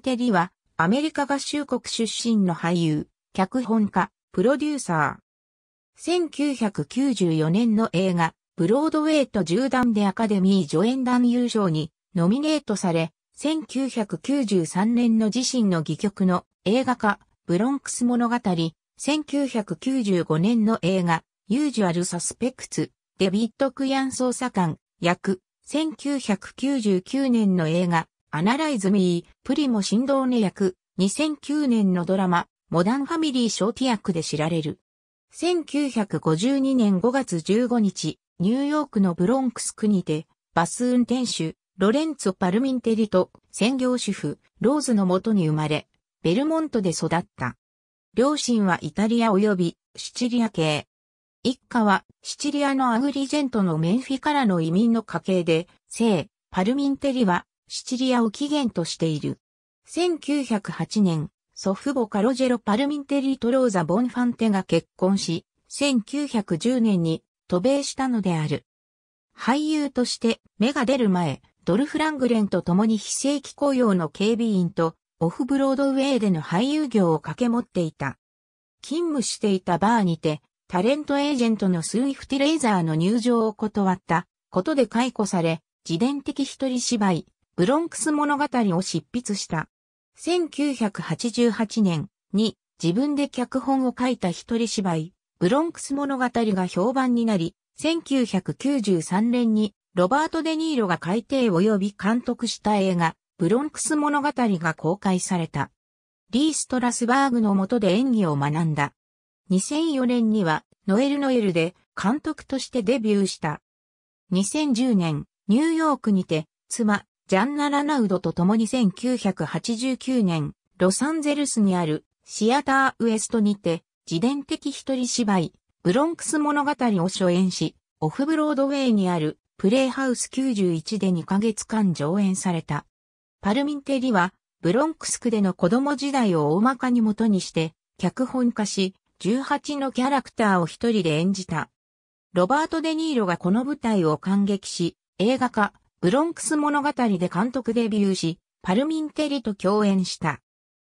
テリは、アメリカ合衆国出身の俳優、脚本家、プロデューサー。1994年の映画、ブロードウェイと銃弾でアカデミー助演団優勝にノミネートされ、1993年の自身の戯曲の映画化、ブロンクス物語、1995年の映画、ユージュアルサスペクツ、デビッド・クヤン捜査官、役、1999年の映画、アナライズミー、プリモシンドーネ役、2009年のドラマ、モダンファミリーショーティ役で知られる。1952年5月15日、ニューヨークのブロンクス国で、バス運転手、ロレンツォ・パルミンテリと専業主婦、ローズのもとに生まれ、ベルモントで育った。両親はイタリア及びシチリア系。一家はシチリアのアグリジェントのメンフィからの移民の家系で、聖、パルミンテリはシチリアを起源としている。1908年、祖父母カロジェロ・パルミンテリ・トローザ・ボンファンテが結婚し、1910年に渡米したのである。俳優として芽が出る前、ドルフ・ラングレンと共に非正規雇用の警備員とオフブロードウェイでの俳優業を掛け持っていた。勤務していたバーにて、タレントエージェントのスイフティレイザーの入場を断ったことで解雇され、自伝的一人芝居、ブロンクス物語を執筆した。1988年に自分で脚本を書いた一人芝居、ブロンクス物語が評判になり、1993年にロバート・デ・ニーロが改訂及び監督した映画、ブロンクス物語が公開された。リー・ストラスバーグの下で演技を学んだ。2004年には、ノエル・ノエルで監督としてデビューした。2010年、ニューヨークにて、妻、ジャンナ・ラナウドと共に1989年、ロサンゼルスにあるシアターウエストにて、自伝的一人芝居、ブロンクス物語を初演し、オフブロードウェイにあるプレイハウス91で2ヶ月間上演された。パルミンテリは、ブロンクス区での子供時代を大まかに元にして、脚本化し、18のキャラクターを一人で演じた。ロバート・デ・ニーロがこの舞台を感激し、映画化、ブロンクス物語で監督デビューし、パルミンテリと共演した。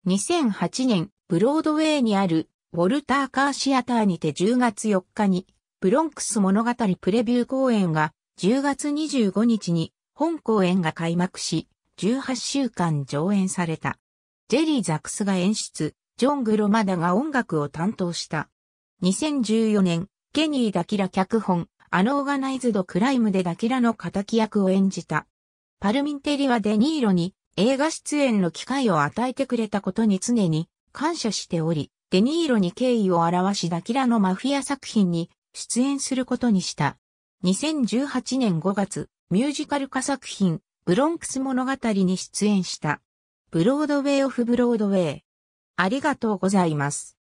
2008年、ブロードウェイにある、ウォルターカーシアターにて10月4日に、ブロンクス物語プレビュー公演が、10月25日に、本公演が開幕し、18週間上演された。ジェリー・ザクスが演出、ジョン・グロマダが音楽を担当した。2014年、ケニー・ダキラ脚本、アノーガナイズドクライムでダキラの仇役を演じた。パルミンテリはデニーロに映画出演の機会を与えてくれたことに常に感謝しており、デニーロに敬意を表しダキラのマフィア作品に出演することにした。2018年5月、ミュージカル化作品、ブロンクス物語に出演した。ブロードウェイオフブロードウェイ。ありがとうございます。